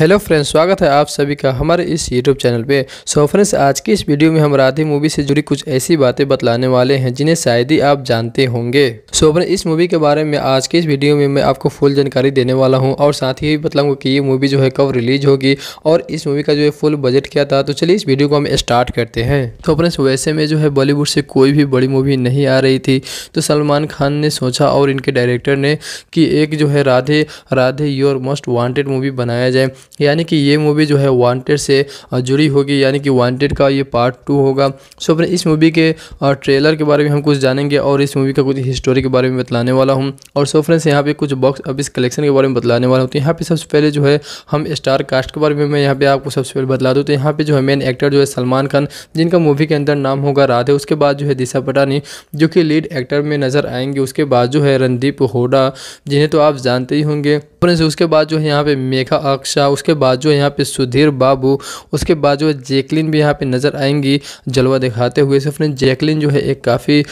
hello friends स्वागत है आप सभी का हमारे इस यूट्यूब चैनल पे सो फ्रेंड्स आज की इस वीडियो में हम राधे मूवी से जुड़ी कुछ ऐसी बातें बतलाने वाले हैं जिन्हें शायद ही आप जानते होंगे सो फ्रेंड्स इस मूवी के बारे में आज की इस वीडियो में मैं आपको फुल जानकारी देने वाला हूं और साथ ही बताऊंगा कि ये मूवी जो है कब रिलीज होगी और इस मूवी का जो है फुल बजट क्या था तो चलिए इस वीडियो को हम स्टार्ट करते हैं तो फ्रेंड्स वैसे में जो है बॉलीवुड से कोई भी बड़ी मूवी नहीं आ रही थी तो सलमान खान ने सोचा और इनके डायरेक्टर ने कि एक जो है Radhe Radhe your most wanted movie बनाया जाए यानी कि ये मूवी जो है वांटेड से जुड़ी होगी यानी कि वांटेड का ये पार्ट टू होगा सो अपने इस मूवी के ट्रेलर के बारे में हम कुछ जानेंगे और इस मूवी का कुछ हिस्टोरी के बारे में बतलाने वाला हूँ और सो फ्रेंड्स यहाँ पे कुछ बॉक्स अब इस कलेक्शन के बारे में बतलाने वाला हूँ तो यहाँ पे सबसे पहले जो है हम स्टार कास्ट के बारे में मैं यहाँ पे आपको सबसे पहले बता दूँ तो यहाँ पर जो है मेन एक्टर जो है सलमान खान जिनका मूवी के अंदर नाम होगा राधे उसके बाद जो है दिशा पटानी जो कि लीड एक्टर में नज़र आएंगे उसके बाद जो है रणदीप होडा जिन्हें तो आप जानते ही होंगे फ्रेंड्स उसके बाद जो है यहाँ पर मेघा अक्षा उसके उसके बाद जो यहाँ पे सुधीर बाबू उसके बाद जो है जैकलिन भी यहाँ पे नज़र आएंगी जलवा दिखाते हुए सो फ्रेंड जैकलिन जो है एक काफ़ी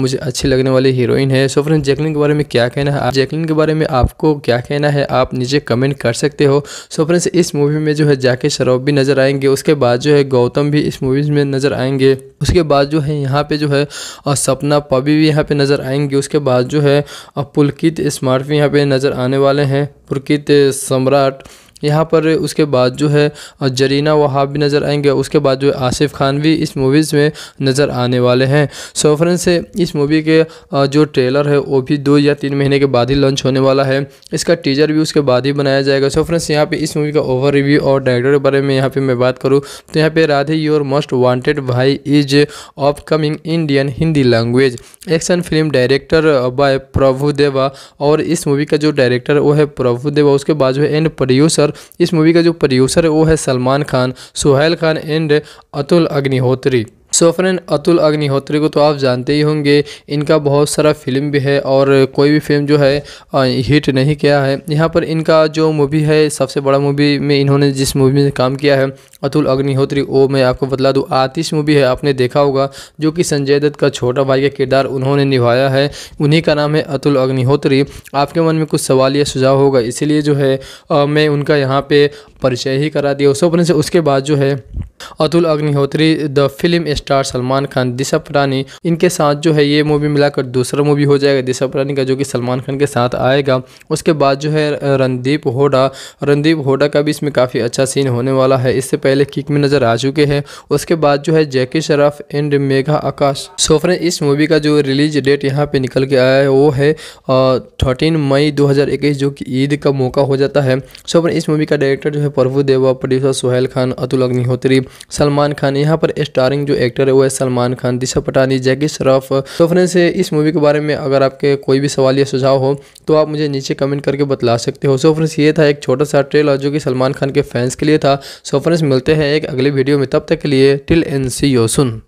मुझे अच्छी लगने वाली हीरोइन है सो फ्रेंड जैकलिन के बारे में क्या कहना है जैकलिन के बारे में आपको क्या कहना है आप नीचे कमेंट कर सकते हो सो फ्रेंड्स इस मूवी में जो है जाके शराफ भी नज़र आएंगे उसके बाद जो है गौतम भी इस मूवीज़ में नज़र आएंगे उसके बाद जो है यहाँ पे जो है सपना पबी भी यहाँ पे नज़र आएंगी उसके बाद जो है पुलकित स्मार्ट भी यहाँ पे नज़र आने वाले हैं पुलकित सम्राट यहाँ पर उसके बाद जो है जरीना वहाब भी नज़र आएंगे उसके बाद जो है आसिफ खान भी इस मूवीज़ में नज़र आने वाले हैं सो से इस मूवी के जो ट्रेलर है वो भी दो या तीन महीने के बाद ही लॉन्च होने वाला है इसका टीजर भी उसके बाद ही बनाया जाएगा सो फ्रेंड्स यहाँ पर इस मूवी का ओवर रिव्यू और डायरेक्टर के बारे में यहाँ पर मैं बात करूँ तो यहाँ पर Radhe your most wanted Bhai is of Indian Hindi language action film director by Prabhu Deva और इस मूवी का जो डायरेक्टर वो है प्रभु देवा उसके बाद जो है एंड प्रोड्यूसर इस मूवी का जो प्रोड्यूसर है वो है Salman Khan Sohail Khan and Atul Agnihotri so friend Atul Agnihotri को तो आप जानते ही होंगे इनका बहुत सारा फिल्म भी है और कोई भी फिल्म जो है हिट नहीं किया है यहाँ पर इनका जो मूवी है सबसे बड़ा मूवी में इन्होंने जिस मूवी में काम किया है अतुल अग्निहोत्री वो मैं आपको बतला दूँ आतिश मूवी है आपने देखा होगा जो कि संजय दत्त का छोटा भाई का किरदार उन्होंने निभाया है उन्हीं का नाम है अतुल अग्निहोत्री आपके मन में कुछ सवाल या सुझाव होगा इसीलिए जो है मैं उनका यहाँ पर परिचय ही करा दिया से उसके बाद जो है Atul Agnihotri the film star Salman Khan Disha Patani इनके साथ जो है ये मूवी मिलाकर दूसरा मूवी हो जाएगा दिशा पुरानी का जो कि सलमान खान के साथ आएगा उसके बाद जो है रणदीप होडा रणदीप होडा का भी इसमें काफ़ी अच्छा सीन होने वाला है इससे पहले किक में नज़र आ चुके हैं उसके बाद जो है जैकी शराफ एंड मेघा आकाश सो इस मूवी का जो रिलीज डेट यहाँ पे निकल के आया है वो है थर्टीन मई दो जो कि ईद का मौका हो जाता है सो इस मूवी का डायरेक्टर जो है प्रभु देवा प्रोड्यूसर सुहेल खान अतुल अग्निहोत्री सलमान खान यहाँ पर स्टारिंग जो एक्टर है वो है सलमान खान दिशा पटानी जैकी श्रॉफ तो फ्रेंड्स इस मूवी के बारे में अगर आपके कोई भी सवाल या सुझाव हो तो आप मुझे नीचे कमेंट करके बतला सकते हो सो फ्रेंड्स ये था एक छोटा सा ट्रेलर जो कि सलमान खान के फैंस के लिए था सो फ्रेंड्स मिलते हैं एक अगले वीडियो में तब तक के लिए टिल एन सी सुन